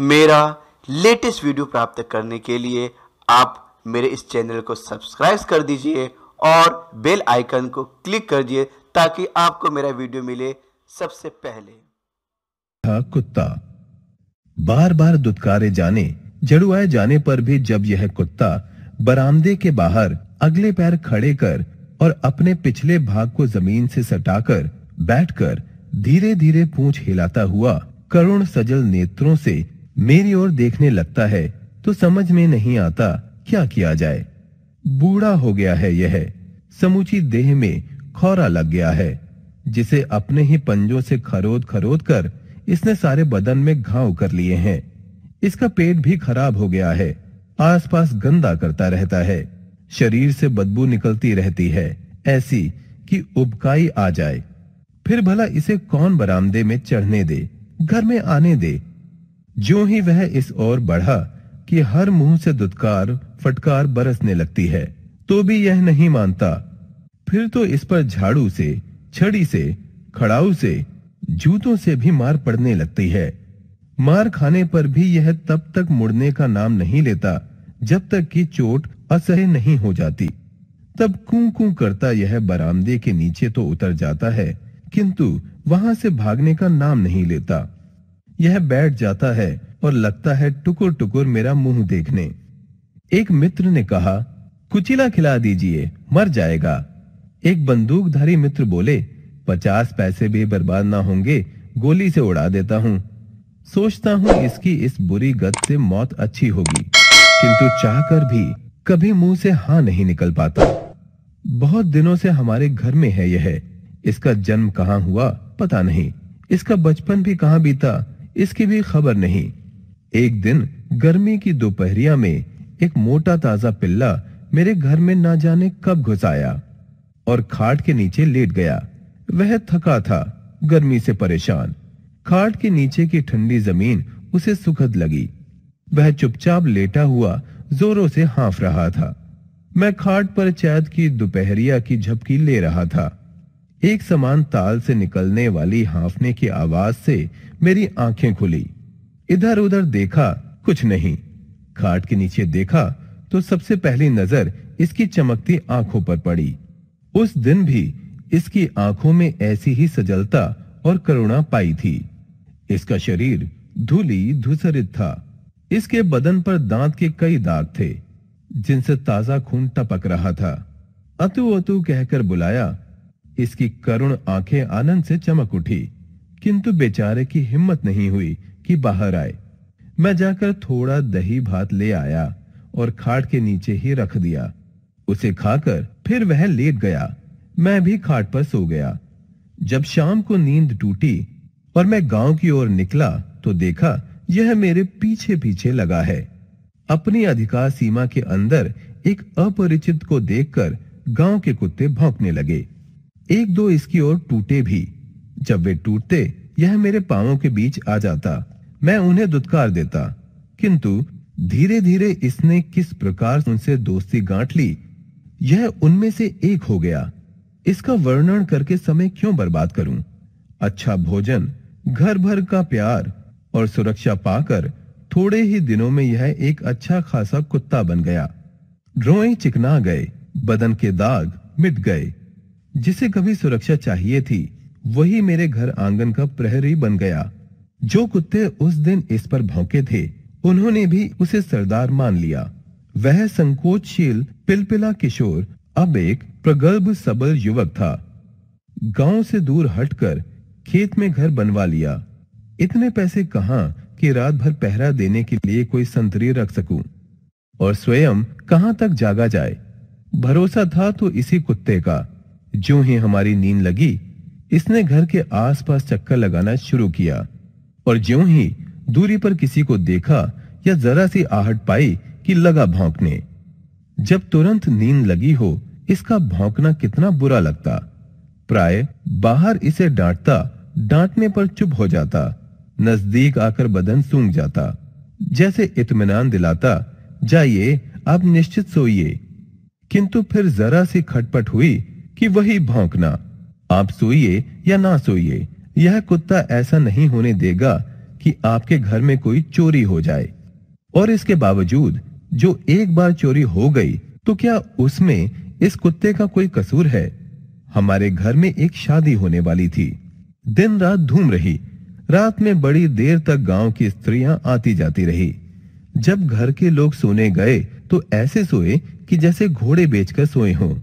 मेरा latest video प्राप्त करने के लिए आप मेरे इस चैनल को सब्सक्राइब कर दीजिए और बेल आइकन को क्लिक कर दिए ताकि आपको मेरा वीडियो मिले सबसे पहले था कुत्ता बार बार दुदकारे जाने जड़ुआ जाने पर भी जब यह कुत्ता बरामदे के बाहर अगले पैर खड़े कर और अपने पिछले भाग को जमीन से सटाकर बैठकर धीरे धीरे पूछ हिलाता हुआ करुण सजल नेत्रों से मेरी ओर देखने लगता है तो समझ में नहीं आता क्या किया जाए बूढ़ा हो गया है यह समूची देह में खौरा लग गया है जिसे अपने ही पंजों से खरोद खरोद कर इसने सारे बदन में घाव कर लिए हैं इसका पेट भी खराब हो गया है आसपास गंदा करता रहता है शरीर से बदबू निकलती रहती है ऐसी कि उबकाई आ जाए फिर भला इसे कौन बरामदे में चढ़ने दे घर में आने दे जो ही वह इस ओर बढ़ा कि हर मुंह से दुदकार फटकार बरसने लगती है तो भी यह नहीं मानता फिर तो इस पर झाड़ू से छड़ी से खड़ाऊ से जूतों से भी मार पड़ने लगती है मार खाने पर भी यह तब तक मुड़ने का नाम नहीं लेता जब तक कि चोट असह्य नहीं हो जाती तब कू कू करता यह बरामदे के नीचे तो उतर जाता है किंतु वहां से भागने का नाम नहीं लेता यह बैठ जाता है और लगता है टुकुर टुकुर मेरा मुंह देखने एक मित्र ने कहा कुचिला खिला दीजिए मर जाएगा एक बंदूकधारी मित्र बोले पचास पैसे भी बर्बाद ना होंगे गोली से उड़ा देता हूँ सोचता हूँ इसकी इस बुरी गत से मौत अच्छी होगी किंतु चाहकर भी कभी मुंह से हाँ नहीं निकल पाता बहुत दिनों से हमारे घर में है यह इसका जन्म कहाँ हुआ पता नहीं इसका बचपन भी कहाँ बीता इसकी भी खबर नहीं एक दिन गर्मी की दोपहरिया में एक मोटा ताजा पिल्ला मेरे घर में ना जाने कब घुस आया और खाट के नीचे लेट गया वह थका था गर्मी से परेशान खाट के नीचे की ठंडी जमीन उसे सुखद लगी वह चुपचाप लेटा हुआ जोरों से हाफ रहा था मैं खाट पर चैत की दोपहरिया की झपकी ले रहा था एक समान ताल से निकलने वाली हाफने की आवाज से मेरी आंखें खुली इधर उधर देखा कुछ नहीं खाट के नीचे देखा तो सबसे पहली नजर इसकी चमकती आंखों पर पड़ी उस दिन भी इसकी आंखों में ऐसी ही सजलता और करुणा पाई थी इसका शरीर धूली धूसरित था इसके बदन पर दांत के कई दाग थे जिनसे ताजा खून टपक रहा था अतु अतु कहकर बुलाया इसकी करुण आंखें आनंद से चमक उठी किंतु बेचारे की हिम्मत नहीं हुई कि बाहर आए मैं जाकर थोड़ा दही भात ले आया और खाट के नीचे ही रख दिया उसे खाकर फिर वह लेट गया मैं भी खाट पर सो गया जब शाम को नींद टूटी और मैं गांव की ओर निकला तो देखा यह मेरे पीछे पीछे लगा है अपनी अधिकार सीमा के अंदर एक अपरिचित को देखकर गांव के कुत्ते भौंकने लगे एक दो इसकी ओर टूटे भी जब वे टूटते यह मेरे पांवों के बीच आ जाता मैं उन्हें दुत्कार देता किंतु धीरे धीरे इसने किस प्रकार उनसे दोस्ती गांठ ली यह उनमें से एक हो गया इसका वर्णन करके समय क्यों बर्बाद करूं अच्छा भोजन घर भर का प्यार और सुरक्षा पाकर थोड़े ही दिनों में यह एक अच्छा खासा कुत्ता बन गया रोए चिकना गए बदन के दाग मिट गए जिसे कभी सुरक्षा चाहिए थी वही मेरे घर आंगन का प्रहरी बन गया जो कुत्ते उस दिन इस पर भौंके थे उन्होंने भी उसे सरदार मान लिया वह संकोचशील पिलपिला किशोर अब एक प्रगल्भ सबल युवक था गांव से दूर हटकर खेत में घर बनवा लिया इतने पैसे कहा कि रात भर पहरा देने के लिए कोई संतरी रख सकूं और स्वयं कहां तक जागा जाए भरोसा था तो इसी कुत्ते का जो ही हमारी नींद लगी इसने घर के आसपास चक्कर लगाना शुरू किया और ज्यो ही दूरी पर किसी को देखा या जरा सी आहट पाई कि लगा भौंकने जब तुरंत नींद लगी हो इसका भौंकना कितना बुरा लगता प्राय बाहर इसे डांटता डांटने पर चुप हो जाता नजदीक आकर बदन सूंघ जाता जैसे इतमान दिलाता जाइए आप निश्चित सोइए किंतु फिर जरा सी खटपट हुई कि वही भौंकना आप सोइए या ना सोइए यह कुत्ता ऐसा नहीं होने देगा कि आपके घर में कोई चोरी हो जाए और इसके बावजूद जो एक बार चोरी हो गई तो क्या उसमें इस कुत्ते का कोई कसूर है हमारे घर में एक शादी होने वाली थी दिन रात धूम रही रात में बड़ी देर तक गांव की स्त्रियां आती जाती रही जब घर के लोग सोने गए तो ऐसे सोए कि जैसे घोड़े बेचकर सोए हों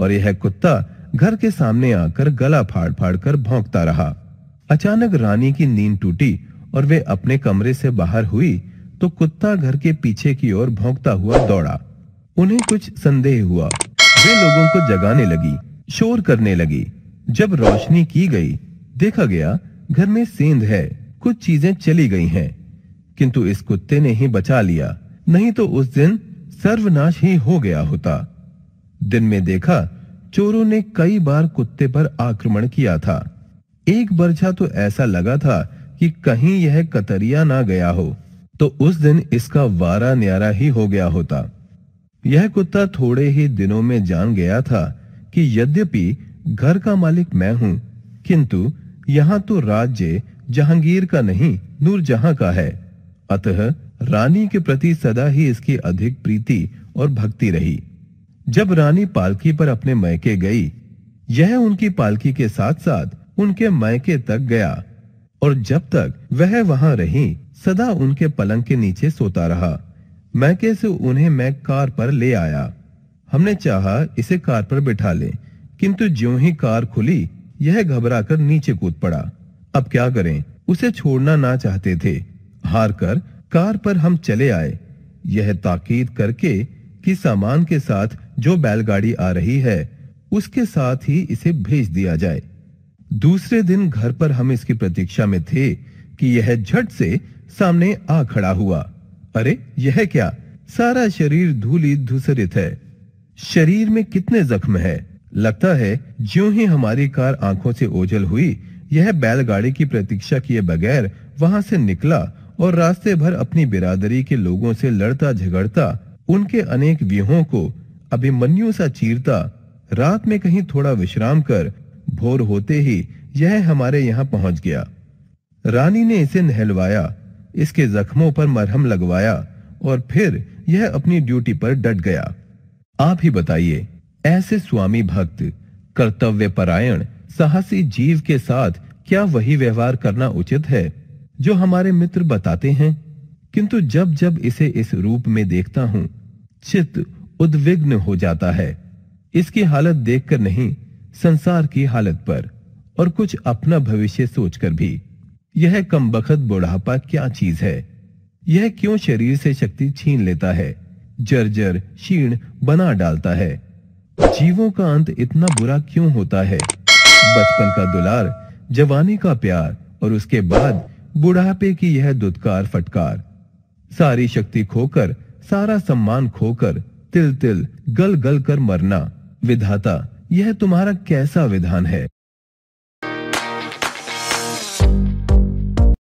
और यह कुत्ता घर के सामने आकर गला फाड़ फाड़ कर भौंकता रहा अचानक रानी की नींद टूटी और वे अपने कमरे से बाहर हुई तो कुत्ता घर के पीछे की ओर भौंकता हुआ दौड़ा उन्हें कुछ संदेह हुआ वे लोगों को जगाने लगी शोर करने लगी जब रोशनी की गई देखा गया घर में सेंध है कुछ चीजें चली गई हैं किंतु इस कुत्ते ने ही बचा लिया नहीं तो उस दिन सर्वनाश ही हो गया होता दिन में देखा चोरों ने कई बार कुत्ते पर आक्रमण किया था एक बरछा तो ऐसा लगा था कि कहीं यह कतरिया ना गया हो तो उस दिन इसका वारा न्यारा ही हो गया होता यह कुत्ता थोड़े ही दिनों में जान गया था कि यद्यपि घर का मालिक मैं हूं किंतु यहाँ तो राज्य जहांगीर का नहीं नूरजहां का है अतः रानी के प्रति सदा ही इसकी अधिक प्रीति और भक्ति रही जब रानी पालकी पर अपने मैके गई यह उनकी पालकी के साथ साथ उनके मैके तक गया और जब तक वह वहां रही सदा उनके पलंग के नीचे सोता रहा मैके से उन्हें मैं कार पर ले आया हमने चाहा इसे कार पर बिठा ले किंतु ज्यो ही कार खुली यह घबरा कर नीचे कूद पड़ा अब क्या करें उसे छोड़ना ना चाहते थे हार कर कार पर हम चले आए यह ताकीद करके कि सामान के साथ जो बैलगाड़ी आ रही है उसके साथ ही इसे भेज दिया जाए दूसरे दिन घर पर हम इसकी प्रतीक्षा में थे कि यह झट से सामने आ खड़ा हुआ अरे यह क्या सारा शरीर धूली धूसरित है शरीर में कितने जख्म है लगता है जो ही हमारी कार आंखों से ओझल हुई यह बैलगाड़ी की प्रतीक्षा किए बगैर वहां से निकला और रास्ते भर अपनी बिरादरी के लोगों से लड़ता झगड़ता उनके अनेक व्यूहों को अभिमन्यु सा चीरता रात में कहीं थोड़ा विश्राम कर भोर होते ही यह हमारे यहाँ पहुंच गया रानी ने इसे नहलवाया इसके जख्मों पर मरहम लगवाया और फिर यह अपनी ड्यूटी पर डट गया आप ही बताइए ऐसे स्वामी भक्त कर्तव्य परायण साहसी जीव के साथ क्या वही व्यवहार करना उचित है जो हमारे मित्र बताते हैं किंतु जब जब इसे इस रूप में देखता हूं चित्त उद्विग्न हो जाता है इसकी हालत देखकर नहीं संसार की हालत पर और कुछ अपना भविष्य सोचकर भी यह कम बखत बुढ़ापा क्या चीज है यह क्यों शरीर से शक्ति छीन लेता है जर्जर क्षीण बना डालता है जीवों का अंत इतना बुरा क्यों होता है बचपन का दुलार जवानी का प्यार और उसके बाद बुढ़ापे की यह दुदकार फटकार सारी शक्ति खोकर सारा सम्मान खोकर तिल तिल गल गल कर मरना विधाता यह तुम्हारा कैसा विधान है